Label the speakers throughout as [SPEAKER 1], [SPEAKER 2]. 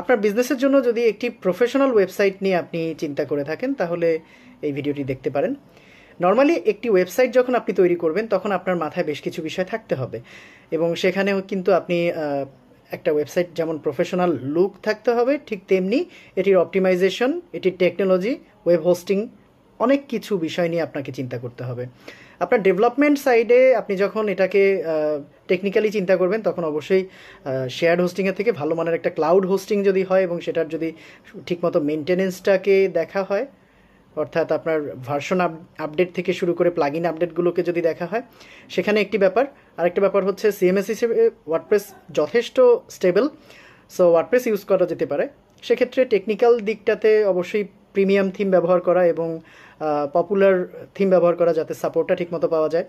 [SPEAKER 1] আপনার বিজনেসের জন্য যদি একটি প্রফেশনাল ওয়েবসাইট নিয়ে আপনি চিন্তা করে থাকেন তাহলে এই ভিডিওটি দেখতে পারেন নর্মালি একটি ওয়েবসাইট যখন আপনি তৈরি করবেন তখন আপনার মাথায় বেশ কিছু বিষয় থাকতে হবে এবং সেখানেও কিন্তু আপনি একটা ওয়েবসাইট যেমন প্রফেশনাল লুক থাকতে হবে ঠিক তেমনি এটির অপটিমাইজেশন এটির টেকনোলজি ওয়েব হোস্টিং অনেক কিছু বিষয় নিয়ে আপনাকে চিন্তা করতে হবে আপনার ডেভেলপমেন্ট সাইডে আপনি যখন এটাকে টেকনিক্যালি চিন্তা করবেন তখন অবশ্যই শেয়ার হোস্টিংয়ের থেকে ভালো মানের একটা ক্লাউড হোস্টিং যদি হয় এবং সেটার যদি ঠিকমতো মেনটেনেন্সটাকে দেখা হয় অর্থাৎ আপনার ভার্সন আপডেট থেকে শুরু করে প্লাগ ইন আপডেটগুলোকে যদি দেখা হয় সেখানে একটি ব্যাপার আরেকটা ব্যাপার হচ্ছে সিএমএস হিসেবে ওয়ার্ডপ্রেস যথেষ্ট স্টেবল সো ওয়ার্ডপ্রেস ইউজ করা যেতে পারে সেক্ষেত্রে টেকনিক্যাল দিকটাতে অবশ্যই প্রিমিয়াম থিম ব্যবহার করা এবং পপুলার থিম ব্যবহার করা যাতে সাপোর্টটা ঠিকমতো পাওয়া যায়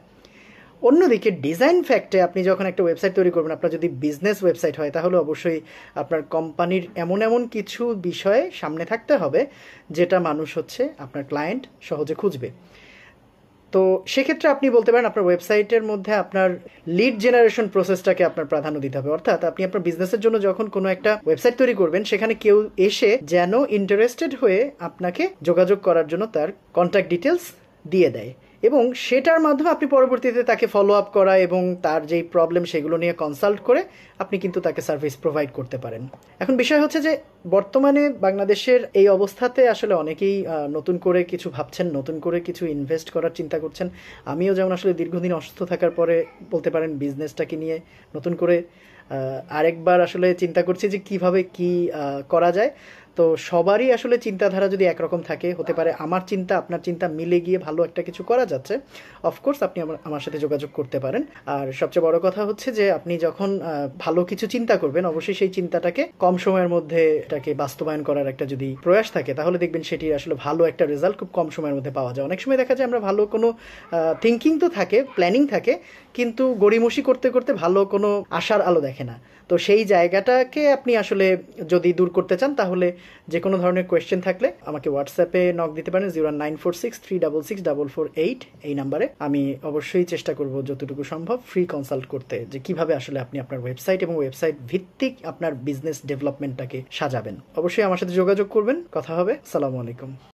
[SPEAKER 1] অন্যদিকে ডিজাইন ফ্যাক্টে আপনি যখন একটা ওয়েবসাইট তৈরি করবেন আপনার যদি বিজনেস ওয়েবসাইট হয় তাহলে অবশ্যই আপনার কোম্পানির এমন এমন কিছু বিষয়ে সামনে থাকতে হবে যেটা মানুষ হচ্ছে আপনার ক্লায়েন্ট সহজে খুঁজবে তো সেক্ষেত্রে আপনি বলতে পারেন আপনার ওয়েবসাইটের মধ্যে আপনার লিড জেনারেশন প্রসেসটাকে আপনার প্রাধান্য দিতে হবে অর্থাৎ আপনি আপনার বিজনেসের জন্য যখন কোনো একটা ওয়েবসাইট তৈরি করবেন সেখানে কেউ এসে যেন ইন্টারেস্টেড হয়ে আপনাকে যোগাযোগ করার জন্য তার কন্ট্যাক্ট ডিটেলস দিয়ে দেয় এবং সেটার মাধ্যমে আপনি পরবর্তীতে তাকে ফলো আপ করা এবং তার যেই প্রবলেম সেগুলো নিয়ে কনসাল্ট করে আপনি কিন্তু তাকে সার্ভিস প্রোভাইড করতে পারেন এখন বিষয় হচ্ছে যে বর্তমানে বাংলাদেশের এই অবস্থাতে আসলে অনেকেই নতুন করে কিছু ভাবছেন নতুন করে কিছু ইনভেস্ট করার চিন্তা করছেন আমিও যেমন আসলে দীর্ঘদিন অসুস্থ থাকার পরে বলতে পারেন বিজনেসটাকে নিয়ে নতুন করে আরেকবার আসলে চিন্তা করছি যে কিভাবে কি করা যায় তো সবারই আসলে চিন্তাধারা যদি একরকম থাকে হতে পারে আমার চিন্তা আপনার চিন্তা মিলে গিয়ে ভালো একটা কিছু করা যাচ্ছে অফকোর্স আপনি আমার সাথে যোগাযোগ করতে পারেন আর সবচেয়ে বড় কথা হচ্ছে যে আপনি যখন ভালো কিছু চিন্তা করবেন অবশ্যই সেই চিন্তাটাকে কম সময়ের মধ্যে এটাকে বাস্তবায়ন করার একটা যদি প্রয়াস থাকে তাহলে দেখবেন সেটি আসলে ভালো একটা রেজাল্ট খুব কম সময়ের মধ্যে পাওয়া যায় অনেক সময় দেখা যায় আমরা ভালো কোনো থিঙ্কিং তো থাকে প্ল্যানিং থাকে কিন্তু গড়িমসি করতে করতে ভালো কোনো আশার আলো দেখে না তো সেই জায়গাটাকে আপনি আসলে যদি দূর করতে চান তাহলে যে কোনো ধরনের কোয়েশ্চেন থাকলে আমাকে হোয়াটসঅ্যাপে নক দিতে পারেন zero nine four six three double six double four eight এই নাম্বারে আমি অবশ্যই চেষ্টা করব যতটুকু সম্ভব ফ্রি কনসাল্ট করতে যে কিভাবে আসলে আপনি আপনার ওয়েবসাইট এবং ওয়েবসাইট ভিত্তিক আপনার বিজনেস ডেভেলপমেন্টটাকে সাজাবেন অবশ্যই আমার সাথে যোগাযোগ করবেন কথা হবে সালামু আলাইকুম